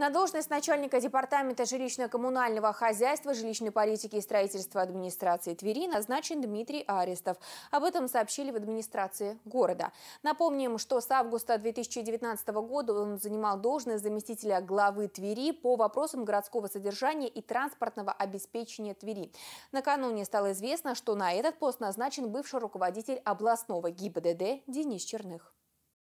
На должность начальника департамента жилищно-коммунального хозяйства, жилищной политики и строительства администрации Твери назначен Дмитрий Арестов. Об этом сообщили в администрации города. Напомним, что с августа 2019 года он занимал должность заместителя главы Твери по вопросам городского содержания и транспортного обеспечения Твери. Накануне стало известно, что на этот пост назначен бывший руководитель областного ГИБДД Денис Черных.